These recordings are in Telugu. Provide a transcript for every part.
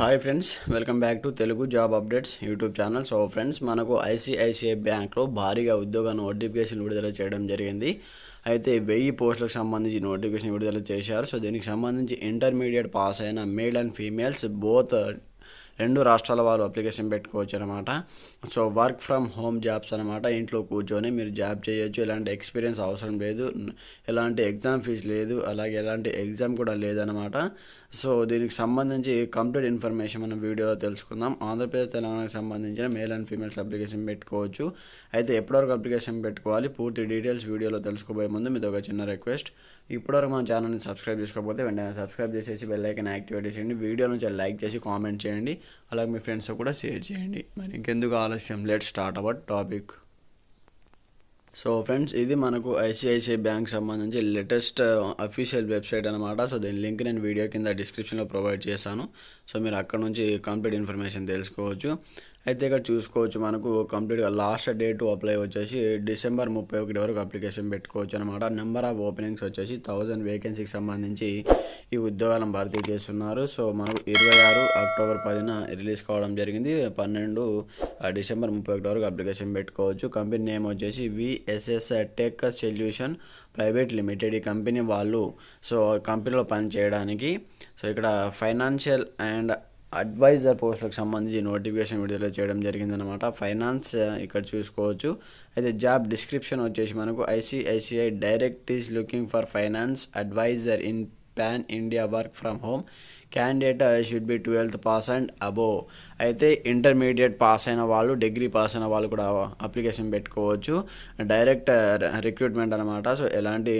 hi friends welcome back to Telugu job updates YouTube channel so friends మనకు ఐసిఐసిఐ బ్యాంక్లో భారీగా ఉద్యోగ నోటిఫికేషన్ విడుదల చేయడం జరిగింది అయితే వెయ్యి పోస్టులకు సంబంధించి నోటిఫికేషన్ విడుదల చేశారు సో దీనికి సంబంధించి ఇంటర్మీడియట్ పాస్ అయిన మేల్ అండ్ ఫీమేల్స్ బోత్ రెండు రాష్ట్రాల వాళ్ళు అప్లికేషన్ పెట్టుకోవచ్చు అనమాట so work from home jobs అనమాట ఇంట్లో కూర్చొని మీరు జాబ్ చేయొచ్చు ఎలాంటి ఎక్స్పీరియన్స్ అవసరం లేదు ఎలాంటి ఎగ్జామ్ ఫీజు లేదు అలాగే ఎలాంటి ఎగ్జామ్ కూడా లేదనమాట సో దీనికి సంబంధించి కంప్లీట్ ఇన్ఫర్మేషన్ మనం వీడియోలో తెలుసుకుందాం ఆంధ్రప్రదేశ్ తెలంగాణకు సంబంధించిన మేల్ అండ్ ఫీమేల్స్ అప్లికేషన్ పెట్టుకోవచ్చు అయితే ఎప్పటివరకు అప్లికేషన్ పెట్టుకోవాలి పూర్తి డీటెయిల్స్ వీడియోలో తెలుసుకోబోయే ముందు మీద ఒక చిన్న రిక్వెస్ట్ ఇప్పటివరకు మన ఛానల్ని సబ్స్క్రైబ్ చేసుకోకపోతే వెంటనే సబ్స్క్రైబ్ చేసేసి బెల్ ఐకన్ యాక్టివేట్ చేసేయండి వీడియో నుంచి లైక్ చేసి కామెంట్ చేయండి చేయండి అలాగే మీ ఫ్రెండ్స్తో కూడా షేర్ చేయండి మరి ఇంకెందుకు ఆలస్యం let start our topic so friends ఇది మనకు ఐసిఐసిఐ బ్యాంక్ సంబంధించి లేటెస్ట్ అఫీషియల్ వెబ్సైట్ అనమాట సో దీని లింక్ నేను వీడియో కింద డిస్క్రిప్షన్లో ప్రొవైడ్ చేశాను సో మీరు అక్కడ నుంచి కంప్లీట్ ఇన్ఫర్మేషన్ తెలుసుకోవచ్చు అయితే ఇక్కడ చూసుకోవచ్చు మనకు కంప్లీట్గా లాస్ట్ డేట్ అప్లై వచ్చేసి డిసెంబర్ ముప్పై ఒకటి వరకు అప్లికేషన్ పెట్టుకోవచ్చు అనమాట నెంబర్ ఆఫ్ ఓపెనింగ్స్ వచ్చేసి థౌజండ్ వేకెన్సీకి సంబంధించి ఈ ఉద్యోగాలను భర్తీ చేస్తున్నారు సో మనకు ఇరవై ఆరు అక్టోబర్ పదిన రిలీజ్ కావడం జరిగింది పన్నెండు డిసెంబర్ ముప్పై ఒకటి వరకు అప్లికేషన్ పెట్టుకోవచ్చు కంపెనీ నేమ్ వచ్చేసి VSS tech solution private limited ఈ కంపెనీ వాళ్ళు సో కంపెనీలో పని చేయడానికి సో ఇక్కడ ఫైనాన్షియల్ అండ్ అడ్వైజర్ పోస్టులకు సంబంధించి నోటిఫికేషన్ విడుదల చేయడం జరిగిందనమాట ఫైనాన్స్ uh, ఇక్కడ చూసుకోవచ్చు అయితే జాబ్ డిస్క్రిప్షన్ వచ్చేసి మనకు ICICI direct is looking for finance advisor in pan India work from home candidate should be twelfth pass and above అయితే ఇంటర్మీడియట్ పాస్ అయిన వాళ్ళు డిగ్రీ పాస్ అయిన వాళ్ళు కూడా అప్లికేషన్ పెట్టుకోవచ్చు డైరెక్ట్ రిక్రూట్మెంట్ అనమాట సో ఎలాంటి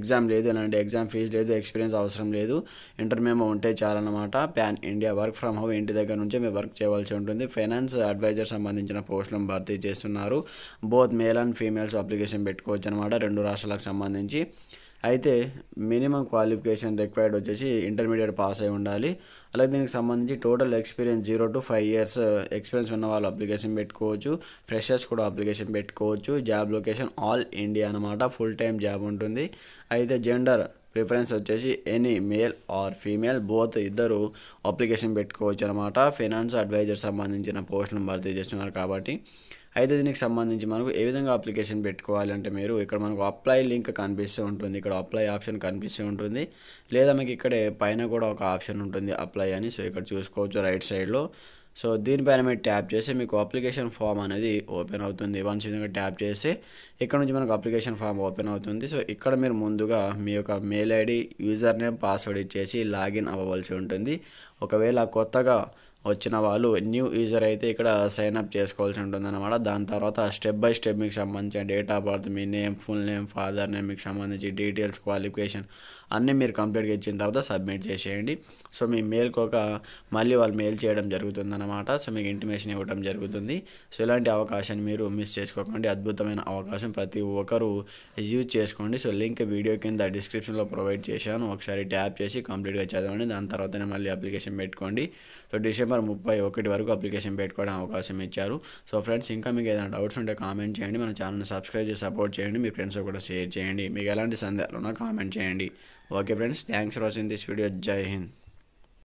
ఎగ్జామ్ లేదు ఎలాంటి ఎగ్జామ్ ఫీజు లేదు ఎక్స్పీరియన్స్ అవసరం లేదు ఇంటర్ మేము ఉంటే చాలన్నమాట pan India work from home ఇంటి దగ్గర నుంచే మేము వర్క్ చేయవలసి ఉంటుంది ఫైనాన్స్ అడ్వైజర్ సంబంధించిన పోస్టులను భర్తీ చేస్తున్నారు both male and females application పెట్టుకోవచ్చు అనమాట రెండు రాష్ట్రాలకు సంబంధించి అయితే మినిమం క్వాలిఫికేషన్ రిక్వైర్డ్ వచ్చేసి ఇంటర్మీడియట్ పాస్ అయి ఉండాలి అలాగే దీనికి సంబంధించి total experience zero to five years experience ఉన్న వాళ్ళు అప్లికేషన్ పెట్టుకోవచ్చు ఫ్రెషర్స్ కూడా అప్లికేషన్ పెట్టుకోవచ్చు జాబ్ లొకేషన్ ఆల్ ఇండియా అనమాట ఫుల్ టైం జాబ్ ఉంటుంది అయితే జెండర్ ప్రిఫరెన్స్ వచ్చేసి any male or female both ఇద్దరు అప్లికేషన్ పెట్టుకోవచ్చు అనమాట ఫైనాన్స్ అడ్వైజర్ సంబంధించిన పోస్టులను భర్తీ చేస్తున్నారు కాబట్టి అయితే దీనికి సంబంధించి మనకు ఏ విధంగా అప్లికేషన్ పెట్టుకోవాలి అంటే మీరు ఇక్కడ మనకు అప్లై లింక్ కనిపిస్తూ ఉంటుంది ఇక్కడ అప్లై ఆప్షన్ కనిపిస్తూ ఉంటుంది లేదా మీకు ఇక్కడే పైన కూడా ఒక ఆప్షన్ ఉంటుంది అప్లై అప్లై అని సో ఇక్కడ చూసుకోవచ్చు రైట్ సైడ్లో సో దీనిపైన మీరు ట్యాప్ చేసి మీకు అప్లికేషన్ ఫామ్ అనేది ఓపెన్ అవుతుంది వన్స్ విధంగా ట్యాప్ చేసి ఇక్కడ నుంచి మనకు అప్లికేషన్ ఫామ్ ఓపెన్ అవుతుంది సో ఇక్కడ మీరు ముందుగా మీ యొక్క mail ID user name password ఇచ్చేసి లాగిన్ అవ్వవలసి ఉంటుంది ఒకవేళ కొత్తగా వచ్చిన వాళ్ళు న్యూ యూజర్ అయితే ఇక్కడ సైన్ అప్ చేసుకోవాల్సి ఉంటుందన్నమాట దాని తర్వాత స్టెప్ బై స్టెప్ మీకు సంబంధించిన డేట్ ఆఫ్ బర్త్ మీ name full name father name మీకు సంబంధించి డీటెయిల్స్ క్వాలిఫికేషన్ అన్నీ మీరు కంప్లీట్గా ఇచ్చిన తర్వాత సబ్మిట్ చేసేయండి సో మీ మెయిల్కి ఒక మళ్ళీ వాళ్ళు మెయిల్ చేయడం అనమాట సో మీకు ఇంటిమేషన్ ఇవ్వడం జరుగుతుంది సో ఇలాంటి అవకాశాన్ని మీరు మిస్ చేసుకోకండి అద్భుతమైన అవకాశం ప్రతి ఒక్కరు యూజ్ చేసుకోండి సో లింక్ వీడియో కింద డిస్క్రిప్షన్లో ప్రొవైడ్ చేశాను ఒకసారి ట్యాప్ చేసి కంప్లీట్గా చదవండి దాని తర్వాతనే మళ్ళీ అప్లికేషన్ పెట్టుకోండి సో డిసెంబర్ సెప్టెంబర్ ముప్పై ఒకటి వరకు అప్లికేషన్ పెట్టుకోవడం అవకాశం ఇచ్చారు సో ఫ్రెండ్స్ ఇంకా మీకు ఏదైనా డౌట్స్ ఉంటే కామెంట్ చేయండి మన ఛానల్ని సబ్స్క్రైబ్ చేసి సపోర్ట్ చేయండి మీ ఫ్రెండ్స్ కూడా షేర్ చేయండి మీకు ఎలాంటి సందేహాలు ఉన్నా కామెంట్ చేయండి okay friends thanks for watching this video జై హింద్